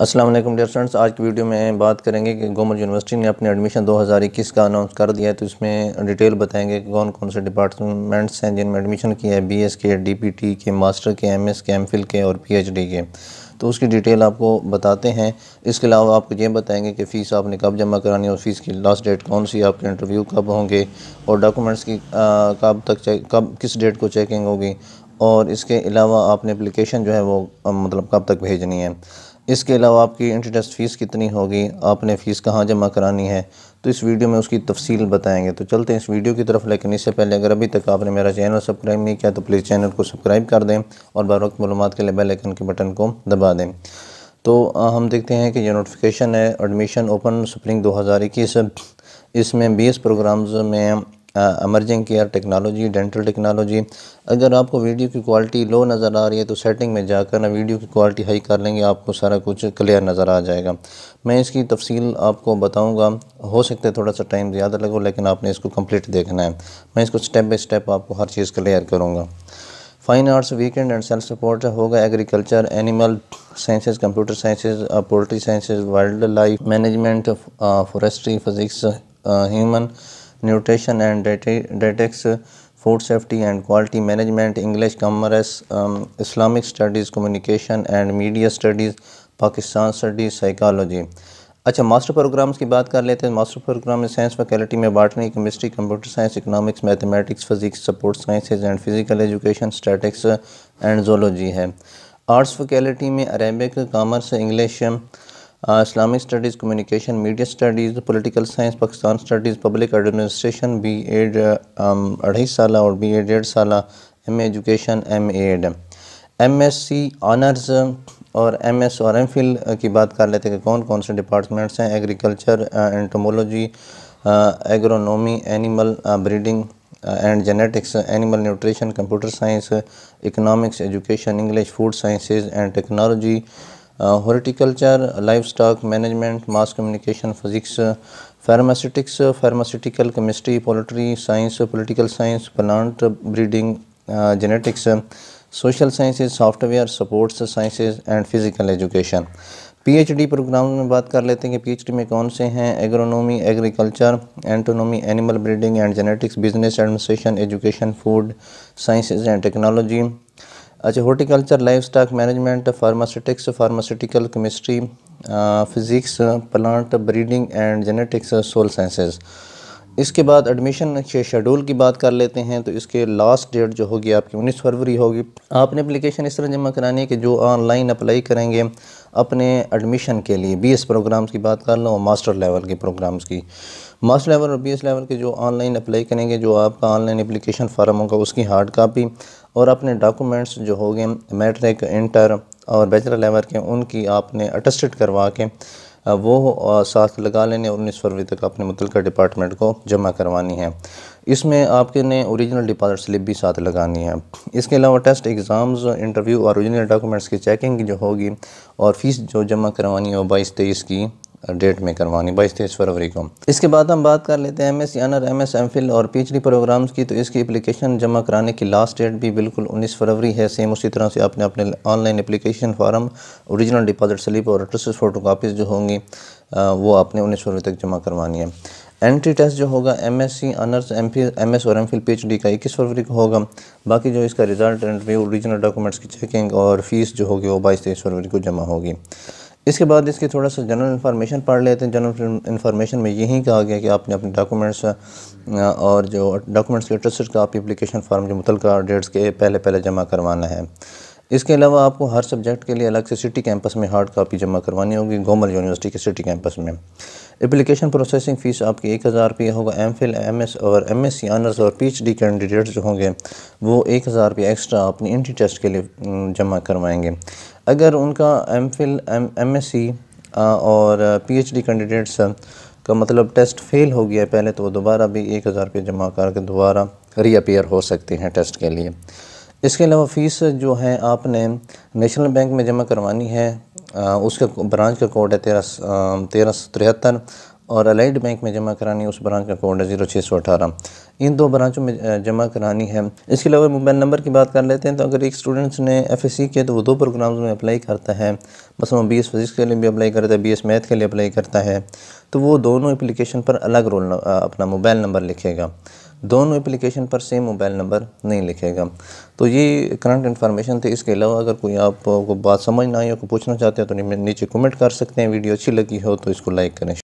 अस्सलाम वालेकुम dear friends आज की वीडियो में बात करेंगे कि गवर्नमेंट यूनिवर्सिटी ने अपने एडमिशन 2021 का अनाउंस कर दिया है तो इसमें डिटेल बताएंगे कि कौन कौन से डिपार्टमेंट्स हैं जिनमें एडमिशन किया है एस के डीपीटी के मास्टर के एमएस के एमफिल के और पीएचडी के तो उसकी डिटेल आपको बताते हैं इसके अलावा आपको ये बताएंगे कि फ़ीस आपने कब जमा करानी है और फ़ीस की लास्ट डेट कौन सी आपके इंटरव्यू कब होंगे और डॉक्यूमेंट्स की कब तक कब किस डेट को चेकिंग होगी और इसके अलावा आपने अप्लीकेशन जो है वो मतलब कब तक भेजनी है इसके अलावा आपकी इंटरेस्ट फ़ीस कितनी होगी आपने फ़ीस कहाँ जमा करानी है तो इस वीडियो में उसकी तफसील बताएंगे तो चलते हैं इस वीडियो की तरफ लेकिन इससे पहले अगर अभी तक आपने मेरा चैनल सब्सक्राइब नहीं किया तो प्लीज़ चैनल को सब्सक्राइब कर दें और बर वक्त मालूम के लिए बेलैकन के बटन को दबा दें तो हम देखते हैं कि जो नोटिफिकेशन है एडमिशन ओपन स्प्रिंग दो हज़ार इक्कीस इसमें बीस प्रोग्राम्स में emerging care technology dental technology अगर आपको वीडियो की क्वालिटी लो नज़र आ रही है तो सेटिंग में जाकर ना वीडियो की क्वालिटी हाई कर लेंगे आपको सारा कुछ क्लियर नज़र आ जाएगा मैं इसकी तफसील आपको बताऊँगा हो सकता है थोड़ा सा टाइम ज़्यादा लगो लेकिन आपने इसको कम्प्लीट देखना है मैं इसको स्टेप बाई स्टेप आपको हर चीज़ क्लियर करूँगा fine arts weekend and self support होगा agriculture animal sciences computer sciences poultry sciences wild life management forestry physics human uh, nutrition and dietetics food safety and quality management English commerce um, Islamic studies communication and media studies Pakistan studies psychology अच्छा master programs की बात कर लेते हैं master program में science faculty में botany chemistry computer science economics mathematics physics support sciences and physical education statistics and zoology है arts faculty में Arabic commerce English Islamic studies communication media studies political science Pakistan studies public administration B Ed अढ़ाई साल और B Ed डेढ़ साल M education M Ed M S C honours और M S और M Phil की बात कर लेते हैं कि कौन कौन से डिपार्टमेंट्स हैं agriculture entomology agronomy animal breeding and genetics animal nutrition computer science economics education English food sciences and technology horticulture livestock management mass communication physics pharmaceutics pharmaceutical chemistry poultry science political science plant breeding genetics social sciences software sports sciences and physical education PhD program में बात कर लेते हैं कि PhD में कौन से हैं agronomy agriculture entomology animal breeding and genetics business administration education food sciences and technology अच्छा horticulture livestock management pharmaceutics pharmaceutical chemistry physics plant breeding and genetics soil sciences इसके बाद एडमिशन के शेड्यूल की बात कर लेते हैं तो इसके लास्ट डेट जो होगी आपकी उन्नीस फरवरी होगी आपने एप्लीकेशन इस तरह जमा करानी है कि जो ऑनलाइन अप्लाई करेंगे अपने एडमिशन के लिए बीएस प्रोग्राम्स की बात कर लो मास्टर लेवल के प्रोग्राम्स की मास्टर लेवल और बी एस लेवल के जो ऑनलाइन अप्लाई करेंगे जो आपका ऑनलाइन अप्लीकेशन फार्म होगा उसकी हार्ड कापी और अपने डॉक्यूमेंट्स जो हो गए मैट्रिक इंटर और बैचलर लेवल के उनकी आपने अटेस्टेड करवा के वो साथ लगा लेने और उन्नीस फरवरी तक अपने मुतल डिपार्टमेंट को जमा करवानी है इसमें आपके ने ओरिजिनल डिपॉजिट स्लिप भी साथ लगानी है इसके अलावा टेस्ट एग्ज़ाम्स इंटरव्यू और ओरिजिनल डॉक्यूमेंट्स की चेकिंग जो होगी और फ़ीस जो जमा करवानी है वो बाईस तेईस की डेट में करवानी बाईस तेईस फरवरी को इसके बाद हम बात कर लेते हैं एम एस यानर एम एस एम फिल और पी एच डी प्रोग्राम्स की तो इसकी एप्लीकेशन जमा कराने की लास्ट डेट भी बिल्कुल उन्नीस फरवरी है सेम उसी तरह से आपने अपने online application form original deposit slip और ट्रस्ट फोटो कापीज़ जो होंगी वो आपने उन्नीस फरवरी तक जमा करवानी है एंट्री टेस्ट जो होगा M S C honours M P M S और M Phil P H D का इक्कीस फरवरी को होगा बाकी जो इसका रिजल्ट इंटरव्यू ओरिजिनल डॉक्यूमेंट्स की चेकिंग और फीस जो होगी वो बाईस तेईस फरवरी को जमा होगी इसके बाद इसकी थोड़ा सा जनरल इन्फॉर्मेशन पढ़ लेते हैं जनरल इन्फॉर्मेशन में यही कहा गया कि आपने अपने डॉक्यूमेंट्स और जो डॉक्यूमेंट्स के ट्रस्ट का आप एप्लीकेशन फार्म जो मुतल डेट्स के पहले पहले जमा करवाना है इसके अलावा आपको हर सब्जेक्ट के लिए अलग से सिटी कैंपस में हार्ड कापी जमा करवानी होगी गोमल यूनिवर्सिटी के सिटी कैंपस में एप्लीकेशन प्रोसेसिंग फ़ीस आपकी एक हज़ार रुपया होगा एम फिल एम एस और एम एस सी आनर्स और पी एच डी कैंडिडेट्स जो होंगे वो एक हज़ार रुपया एक्स्ट्रा अपनी इंट्री टेस्ट के लिए जमा करवाएंगे अगर उनका M Phil M S C और पी एच डी कैंडिडेट्स का मतलब टेस्ट फेल हो गया पहले तो वो दोबारा भी एक हज़ार रुपये जमा करके दोबारा रीअपेयर हो सकते हैं टेस्ट के लिए इसके अलावा फ़ीस जो है आपने नेशनल बैंक में जमा करवानी है उसका ब्रांच का कोड है तेरह तेरह सौ तिहत्तर और अलाइड बैंक में जमा करानी उस ब्रांच का कोड है जीरो छः सौ अठारह इन दो ब्रांचों में जमा करानी है इसके अलावा मोबाइल नंबर की बात कर लेते हैं तो अगर एक स्टूडेंट्स ने एफ एस सी किया तो वो दो प्रोग्राम्स में अप्लाई करता है बस वो बी एस फिजिक्स के लिए भी अप्लाई करता है बी एस मैथ के लिए अप्लाई करता है तो वो दोनों अप्लीकेशन पर अलग रोल अपना मोबाइल नंबर लिखेगा दोनों एप्लीकेशन पर सेम मोबाइल नंबर नहीं लिखेगा तो ये करंट इन्फॉर्मेशन थी इसके अलावा अगर कोई आपको बात समझ ना आई हो पूछना चाहते हो तो नीचे कमेंट कर सकते हैं वीडियो अच्छी लगी हो तो इसको लाइक करें